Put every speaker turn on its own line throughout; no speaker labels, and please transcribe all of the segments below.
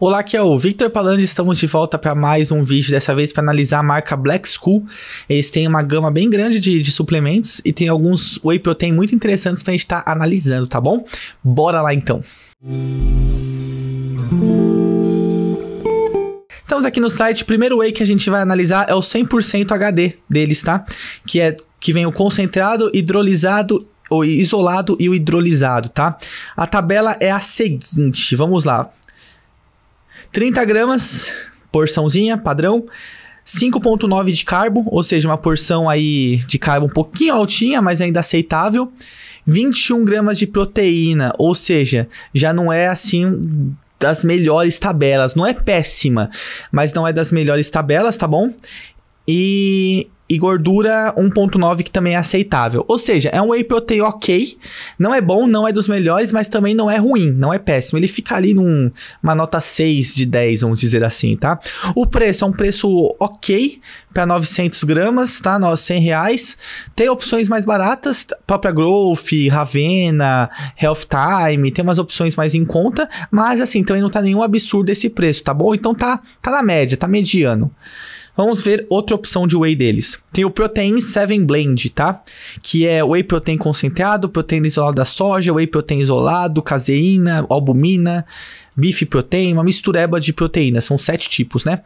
Olá, aqui é o Victor Palandi, estamos de volta para mais um vídeo, dessa vez para analisar a marca Black School. Eles têm uma gama bem grande de, de suplementos e tem alguns whey protein muito interessantes para a gente estar tá analisando, tá bom? Bora lá então! Estamos aqui no site, o primeiro whey que a gente vai analisar é o 100% HD deles, tá? Que é que vem o concentrado, hidrolisado o isolado e o hidrolisado, tá? A tabela é a seguinte, vamos lá. 30 gramas, porçãozinha, padrão. 5.9 de carbo, ou seja, uma porção aí de carbo um pouquinho altinha, mas ainda aceitável. 21 gramas de proteína, ou seja, já não é assim das melhores tabelas. Não é péssima, mas não é das melhores tabelas, tá bom? E e gordura 1.9 que também é aceitável. Ou seja, é um whey protein ok, não é bom, não é dos melhores, mas também não é ruim, não é péssimo. Ele fica ali numa num, nota 6 de 10, vamos dizer assim, tá? O preço é um preço ok para 900 gramas, tá? R$ 100 reais. Tem opções mais baratas, própria Growth, Ravena, Health Time, tem umas opções mais em conta, mas assim, também não tá nenhum absurdo esse preço, tá bom? Então tá, tá na média, tá mediano. Vamos ver outra opção de whey deles. Tem o Protein 7 Blend, tá? Que é whey protein concentrado, proteína isolada da soja, whey protein isolado, caseína, albumina, bife protein, uma mistureba de proteínas. São sete tipos, né?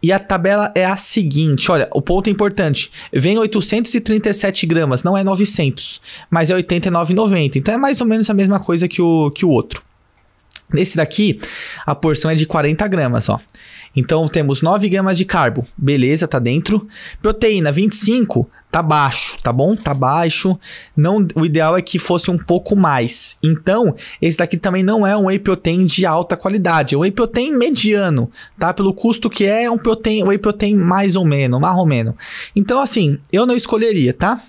E a tabela é a seguinte, olha, o ponto é importante. Vem 837 gramas, não é 900, mas é 89,90. Então é mais ou menos a mesma coisa que o, que o outro. Nesse daqui, a porção é de 40 gramas, ó. Então temos 9 gramas de carbo, beleza, tá dentro. Proteína 25, tá baixo, tá bom? Tá baixo. Não, o ideal é que fosse um pouco mais. Então, esse daqui também não é um whey protein de alta qualidade, é um whey protein mediano, tá? Pelo custo que é, é um protein, whey protein mais ou menos, mais ou menos. Então assim, eu não escolheria, tá?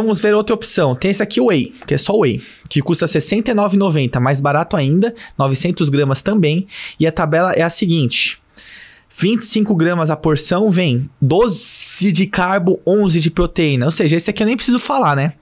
Vamos ver outra opção. Tem esse aqui, o Whey, que é só Whey, que custa R$ 69,90, mais barato ainda, 900 gramas também. E a tabela é a seguinte: 25 gramas a porção vem 12 de carbo, 11 de proteína. Ou seja, esse aqui eu nem preciso falar, né?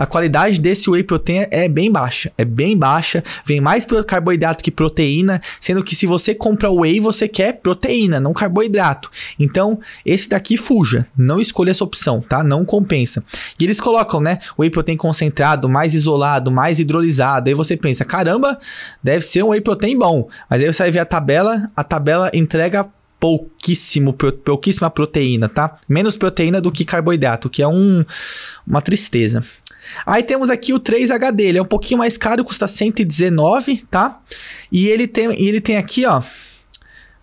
a qualidade desse whey protein é bem baixa. É bem baixa, vem mais carboidrato que proteína, sendo que se você compra whey, você quer proteína, não carboidrato. Então, esse daqui fuja, não escolha essa opção, tá? Não compensa. E eles colocam, né, whey protein concentrado, mais isolado, mais hidrolisado. Aí você pensa, caramba, deve ser um whey protein bom. Mas aí você vai ver a tabela, a tabela entrega pouquíssimo, pouquíssima proteína, tá? Menos proteína do que carboidrato, que é um, uma tristeza. Aí temos aqui o 3HD, ele é um pouquinho mais caro, custa 119, tá? E ele tem, ele tem aqui, ó,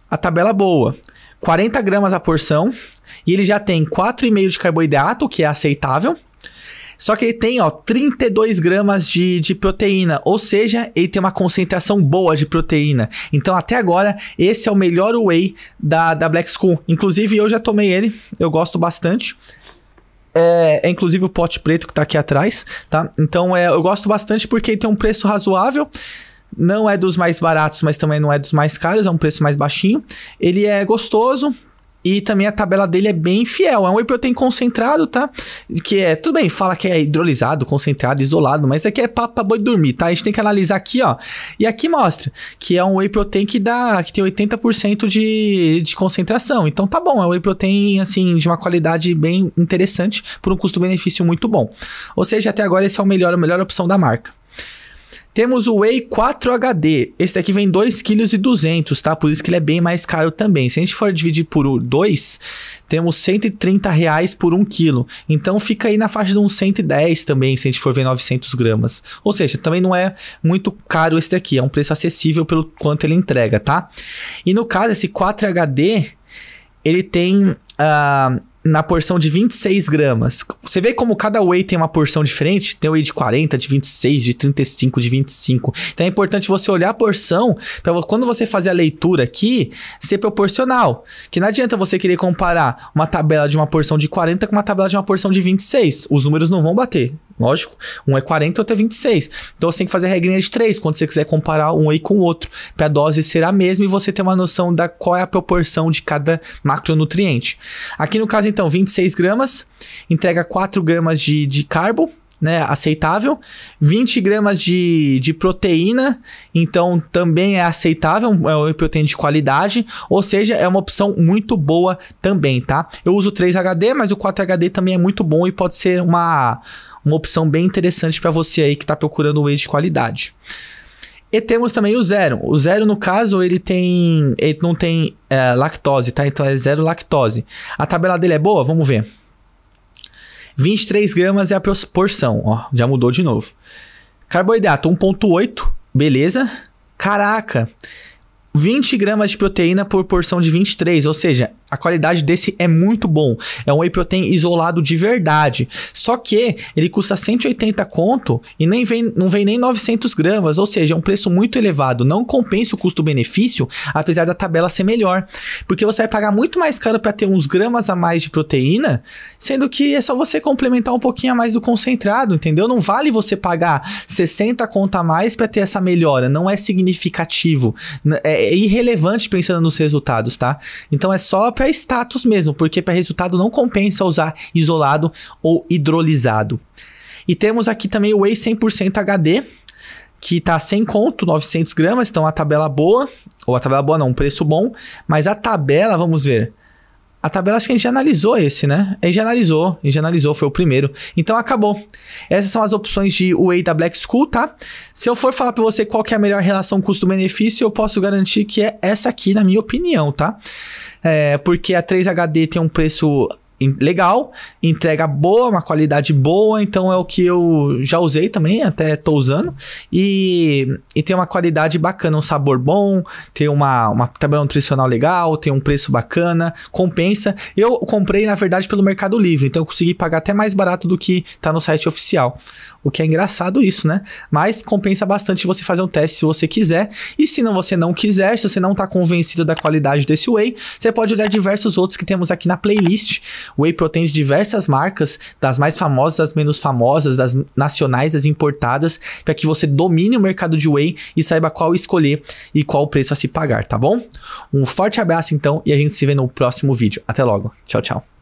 a tabela boa. 40 gramas a porção, e ele já tem 4,5 de carboidrato, que é aceitável. Só que ele tem, ó, 32 gramas de, de proteína, ou seja, ele tem uma concentração boa de proteína. Então, até agora, esse é o melhor whey da, da Black School. Inclusive, eu já tomei ele, eu gosto bastante é, é inclusive o pote preto que tá aqui atrás, tá? Então é, eu gosto bastante porque tem um preço razoável. Não é dos mais baratos, mas também não é dos mais caros, é um preço mais baixinho. Ele é gostoso, e também a tabela dele é bem fiel. É um whey protein concentrado, tá? Que é, tudo bem, fala que é hidrolisado, concentrado, isolado, mas aqui é, é papo pra boi dormir, tá? A gente tem que analisar aqui, ó. E aqui mostra que é um whey protein que dá, que tem 80% de, de concentração. Então tá bom, é um whey protein, assim, de uma qualidade bem interessante, por um custo-benefício muito bom. Ou seja, até agora esse é o melhor, a melhor opção da marca. Temos o Whey 4 HD. Esse daqui vem 2,2 kg, tá? Por isso que ele é bem mais caro também. Se a gente for dividir por 2, temos 130 reais por 1 kg. Então fica aí na faixa de uns 110 também, se a gente for ver 900 gramas. Ou seja, também não é muito caro esse daqui. É um preço acessível pelo quanto ele entrega, tá? E no caso, esse 4 HD, ele tem... Uh, na porção de 26 gramas. Você vê como cada whey tem uma porção diferente? Tem whey de 40, de 26, de 35, de 25. Então é importante você olhar a porção para quando você fazer a leitura aqui ser proporcional. Que não adianta você querer comparar uma tabela de uma porção de 40 com uma tabela de uma porção de 26. Os números não vão bater. Lógico, um é 40 outro é 26. Então você tem que fazer a regrinha de 3 quando você quiser comparar um aí com o outro, para a dose ser a mesma e você ter uma noção da qual é a proporção de cada macronutriente. Aqui no caso, então, 26 gramas, entrega 4 gramas de, de carbo, né, aceitável. 20 gramas de, de proteína, então também é aceitável, é uma proteína de qualidade, ou seja, é uma opção muito boa também, tá? Eu uso 3HD, mas o 4HD também é muito bom e pode ser uma, uma opção bem interessante para você aí que está procurando whey de qualidade. E temos também o zero. O zero, no caso, ele tem. Ele não tem é, lactose, tá? Então é zero lactose. A tabela dele é boa? Vamos ver. 23 gramas é a porção, ó, já mudou de novo. Carboidrato 1.8, beleza? Caraca, 20 gramas de proteína por porção de 23, ou seja, a qualidade desse é muito bom. É um whey protein isolado de verdade. Só que ele custa 180 conto e nem vem, não vem nem 900 gramas. Ou seja, é um preço muito elevado. Não compensa o custo-benefício, apesar da tabela ser melhor. Porque você vai pagar muito mais caro para ter uns gramas a mais de proteína, sendo que é só você complementar um pouquinho a mais do concentrado, entendeu? Não vale você pagar 60 conto a mais para ter essa melhora. Não é significativo. É irrelevante pensando nos resultados, tá? Então é só própria status mesmo, porque para resultado não compensa usar isolado ou hidrolisado. E temos aqui também o whey 100% HD, que está sem conto, 900 gramas, então a tabela boa, ou a tabela boa não, um preço bom, mas a tabela, vamos ver, a tabela acho que a gente já analisou esse, né? A gente já analisou, a gente já analisou, foi o primeiro. Então acabou. Essas são as opções de Whey da Black School, tá? Se eu for falar para você qual é a melhor relação custo-benefício, eu posso garantir que é essa aqui, na minha opinião, tá? É, porque a 3HD tem um preço legal, entrega boa, uma qualidade boa, então é o que eu já usei também, até tô usando. E, e tem uma qualidade bacana, um sabor bom, tem uma, uma tabela nutricional legal, tem um preço bacana, compensa. Eu comprei, na verdade, pelo Mercado Livre, então eu consegui pagar até mais barato do que tá no site oficial. O que é engraçado isso, né? Mas compensa bastante você fazer um teste se você quiser. E se não você não quiser, se você não tá convencido da qualidade desse whey, você pode olhar diversos outros que temos aqui na playlist Whey Protein de diversas marcas, das mais famosas, das menos famosas, das nacionais, das importadas, para que você domine o mercado de whey e saiba qual escolher e qual preço a se pagar, tá bom? Um forte abraço então e a gente se vê no próximo vídeo. Até logo. Tchau, tchau.